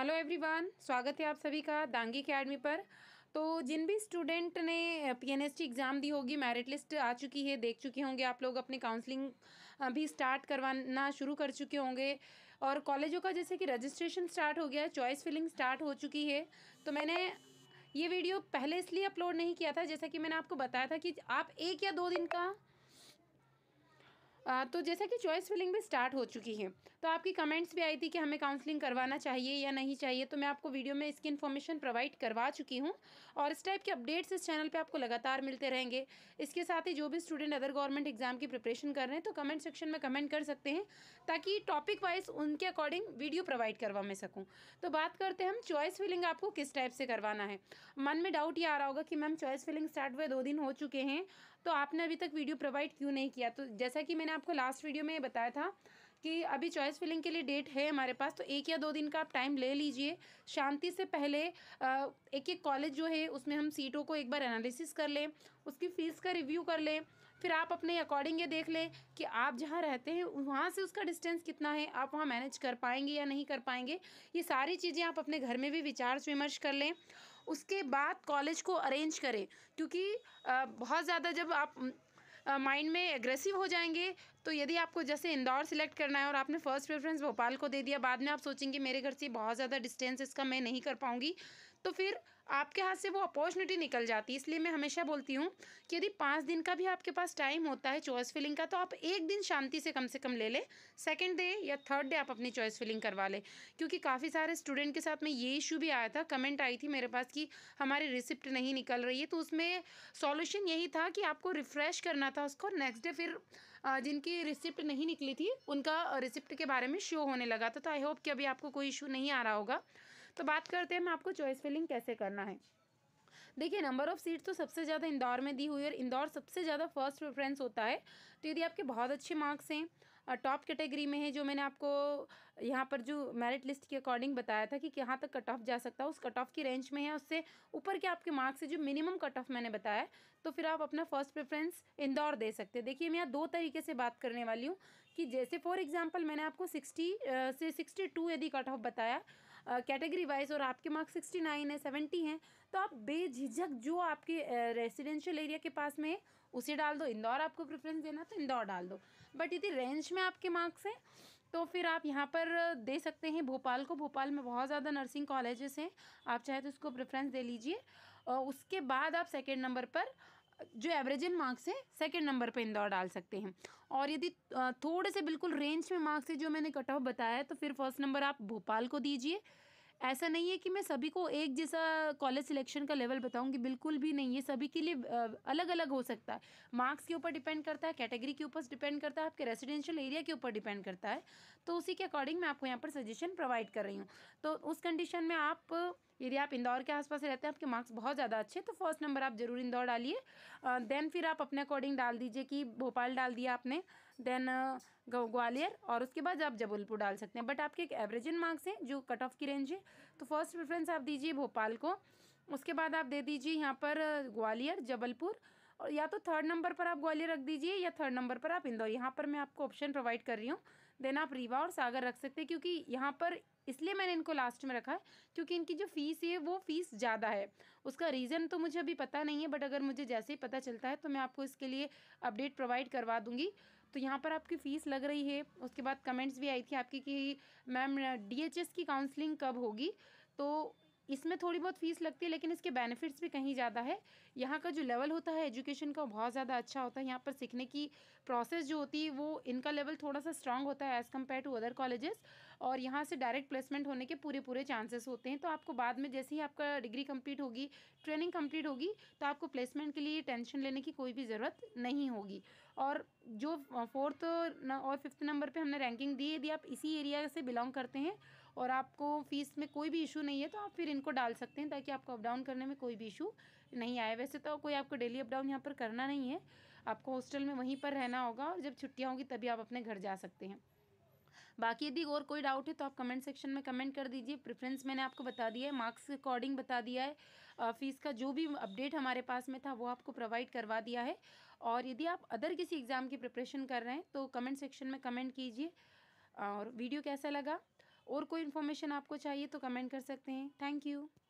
hello everyone स्वागत है आप सभी का दांगी अकेडमी पर तो जिन भी स्टूडेंट ने पीएनएसटी एग्ज़ाम दी होगी मेरिट लिस्ट आ चुकी है देख चुके होंगे आप लोग अपने काउंसलिंग भी स्टार्ट करवाना शुरू कर चुके होंगे और कॉलेजों का जैसे कि रजिस्ट्रेशन स्टार्ट हो गया है चॉइस फिलिंग स्टार्ट हो चुकी है तो मैंने ये वीडियो पहले इसलिए अपलोड नहीं किया था जैसा कि मैंने आपको बताया था कि आप एक या दो दिन का तो जैसा कि चॉइस फिलिंग भी स्टार्ट हो चुकी है तो आपकी कमेंट्स भी आई थी कि हमें काउंसलिंग करवाना चाहिए या नहीं चाहिए तो मैं आपको वीडियो में इसकी इन्फॉर्मेशन प्रोवाइड करवा चुकी हूँ और इस टाइप के अपडेट्स इस चैनल पर आपको लगातार मिलते रहेंगे इसके साथ ही जो भी स्टूडेंट अदर गवर्नमेंट एग्जाम की प्रिपरेशन कर रहे हैं तो कमेंट सेक्शन में कमेंट कर सकते हैं ताकि टॉपिक वाइज उनके अकॉर्डिंग वीडियो प्रोवाइड करवा मैं सकूँ तो बात करते हैं हम चॉइस फिलिंग आपको किस टाइप से करवाना है मन में डाउट ये आ रहा होगा कि मैम चॉइस फिलिंग स्टार्ट हुए दो दिन हो चुके हैं तो आपने अभी तक वीडियो प्रोवाइड क्यों नहीं किया तो जैसा कि मैंने आपको लास्ट वीडियो में बताया था कि अभी चॉइस फिलिंग के लिए डेट है हमारे पास तो एक या दो दिन का आप टाइम ले लीजिए शांति से पहले एक एक कॉलेज जो है उसमें हम सीटों को एक बार एनालिसिस कर लें उसकी फ़ीस का रिव्यू कर लें फिर आप अपने अकॉर्डिंग ये देख लें कि आप जहाँ रहते हैं वहाँ से उसका डिस्टेंस कितना है आप वहाँ मैनेज कर पाएंगे या नहीं कर पाएंगे ये सारी चीज़ें आप अपने घर में भी विचार विमर्श कर लें उसके बाद कॉलेज को अरेंज करें क्योंकि बहुत ज़्यादा जब आप माइंड में एग्रेसिव हो जाएंगे तो यदि आपको जैसे इंदौर सिलेक्ट करना है और आपने फर्स्ट प्रेफरेंस भोपाल को दे दिया बाद में आप सोचेंगे मेरे घर से बहुत ज़्यादा डिस्टेंस इसका मैं नहीं कर पाऊँगी तो फिर आपके हाथ से वो अपॉर्चुनिटी निकल जाती है इसलिए मैं हमेशा बोलती हूँ कि यदि पाँच दिन का भी आपके पास टाइम होता है चॉइस फिलिंग का तो आप एक दिन शांति से कम से कम ले लें सेकेंड डे या थर्ड डे आप अपनी चॉइस फिलिंग करवा लें क्योंकि काफ़ी सारे स्टूडेंट के साथ में ये इशू भी आया था कमेंट आई थी मेरे पास कि हमारी रिसिप्ट नहीं निकल रही है तो उसमें सॉल्यूशन यही था कि आपको रिफ़्रेश करना था उसको नेक्स्ट डे फिर जिनकी रिसिप्ट नहीं निकली थी उनका रिसिप्ट के बारे में शो होने लगा था तो आई होप कि अभी आपको कोई इशू नहीं आ रहा होगा तो बात करते हैं हम आपको चॉइस फिलिंग कैसे करना है देखिए नंबर ऑफ़ सीट तो सबसे ज़्यादा इंदौर में दी हुई है और इंदौर सबसे ज़्यादा फर्स्ट प्रेफरेंस होता है तो यदि आपके बहुत अच्छे मार्क्स हैं टॉप कैटेगरी में है जो मैंने आपको यहाँ पर जो मेरिट लिस्ट के अकॉर्डिंग बताया था कि कहाँ तक कट ऑफ जा सकता है उस कट ऑफ की रेंज में है उससे ऊपर के आपके मार्क्स है जो मिनिमम कट ऑफ मैंने बताया तो फिर आप अपना फर्स्ट प्रेफरेंस इंदौर दे सकते हैं देखिए मैं यहाँ दो तरीके से बात करने वाली हूँ कि जैसे फॉर एग्ज़ाम्पल मैंने आपको सिक्सटी से सिक्सटी टू यदि कट ऑफ बताया कैटेगरी वाइज और आपके मार्क्स सिक्सटी नाइन है सेवेंटी हैं तो आप बेझिझक जो आपके रेजिडेंशियल एरिया के पास में है उसे डाल दो इंदौर आपको प्रेफरेंस देना तो इंदौर डाल दो बट यदि रेंज में आपके मार्क्स हैं तो फिर आप यहाँ पर दे सकते हैं भोपाल को भोपाल में बहुत ज़्यादा नर्सिंग कॉलेजेस हैं आप चाहे तो उसको प्रेफरेंस दे लीजिए उसके बाद आप सेकेंड नंबर पर जो एवरेज इन मार्क्स है सेकेंड नंबर पर इंदौर डाल सकते हैं और यदि थोड़े से बिल्कुल रेंज में मार्क्स है जो मैंने कट ऑफ बताया है तो फिर फर्स्ट नंबर आप भोपाल को दीजिए ऐसा नहीं है कि मैं सभी को एक जैसा कॉलेज सिलेक्शन का लेवल बताऊंगी बिल्कुल भी नहीं है सभी के लिए अलग अलग हो सकता है मार्क्स के ऊपर डिपेंड करता है कैटेगरी के ऊपर डिपेंड करता है आपके रेजिडेंशियल एरिया के ऊपर डिपेंड करता है तो उसी के अकॉर्डिंग मैं आपको यहाँ पर सजेशन प्रोवाइड कर रही हूँ तो उस कंडीशन में आप यदि आप इंदौर के आसपास रहते हैं आपके मार्क्स बहुत ज़्यादा अच्छे तो फर्स्ट नंबर आप जरूर इंदौर डालिए देन फिर आप अपने अकॉर्डिंग डाल दीजिए कि भोपाल डाल दिया आपने देन ग्वालियर और उसके बाद आप जबलपुर डाल सकते हैं बट आपके एक एवरेज इन मार्क्स हैं जो कट ऑफ की रेंज है तो फर्स्ट प्रेफरेंस आप दीजिए भोपाल को उसके बाद आप दे दीजिए यहाँ पर ग्वालियर जबलपुर और या तो थर्ड नंबर पर आप ग्वालियर रख दीजिए या थर्ड नंबर पर आप इंदौर यहाँ पर मैं आपको ऑप्शन प्रोवाइड कर रही हूँ देन आप रीवा और सागर रख सकते हैं क्योंकि यहाँ पर इसलिए मैंने इनको लास्ट में रखा है क्योंकि इनकी जो फ़ीस है वो फ़ीस ज़्यादा है उसका रीज़न तो मुझे अभी पता नहीं है बट अगर मुझे जैसे ही पता चलता है तो मैं आपको इसके लिए अपडेट प्रोवाइड करवा दूँगी तो यहाँ पर आपकी फ़ीस लग रही है उसके बाद कमेंट्स भी आई थी आपकी कि मैम डी की काउंसलिंग कब होगी तो इसमें थोड़ी बहुत फीस लगती है लेकिन इसके बेनिफिट्स भी कहीं ज़्यादा है यहाँ का जो लेवल होता है एजुकेशन का बहुत ज़्यादा अच्छा होता है यहाँ पर सीखने की प्रोसेस जो होती है वो इनका लेवल थोड़ा सा स्ट्रांग होता है as compared to other colleges और यहाँ से डायरेक्ट प्लेसमेंट होने के पूरे पूरे चांसेस होते हैं तो आपको बाद में जैसे ही आपका डिग्री कम्प्लीट होगी ट्रेनिंग कम्प्लीट होगी तो आपको प्लेसमेंट के लिए टेंशन लेने की कोई भी ज़रूरत नहीं होगी और जो फोर्थ और फिफ्थ नंबर पर हमने रैंकिंग दी यदि आप इसी एरिया से बिलोंग करते हैं और आपको फ़ीस में कोई भी इशू नहीं है तो आप फिर इनको डाल सकते हैं ताकि आपको अपडाउन करने में कोई भी इशू नहीं आए वैसे तो कोई आपको डेली अपडाउन यहाँ पर करना नहीं है आपको हॉस्टल में वहीं पर रहना होगा और जब छुट्टियाँ होंगी तभी आप अपने घर जा सकते हैं बाकी यदि और कोई डाउट है तो आप कमेंट सेक्शन में कमेंट कर दीजिए प्रेफरेंस मैंने आपको बता दिया है मार्क्स के अकॉर्डिंग बता दिया है फ़ीस का जो भी अपडेट हमारे पास में था वो आपको प्रोवाइड करवा दिया है और यदि आप अदर किसी एग्ज़ाम की प्रिपरेशन कर रहे हैं तो कमेंट सेक्शन में कमेंट कीजिए और वीडियो कैसा लगा और कोई इन्फॉर्मेशन आपको चाहिए तो कमेंट कर सकते हैं थैंक यू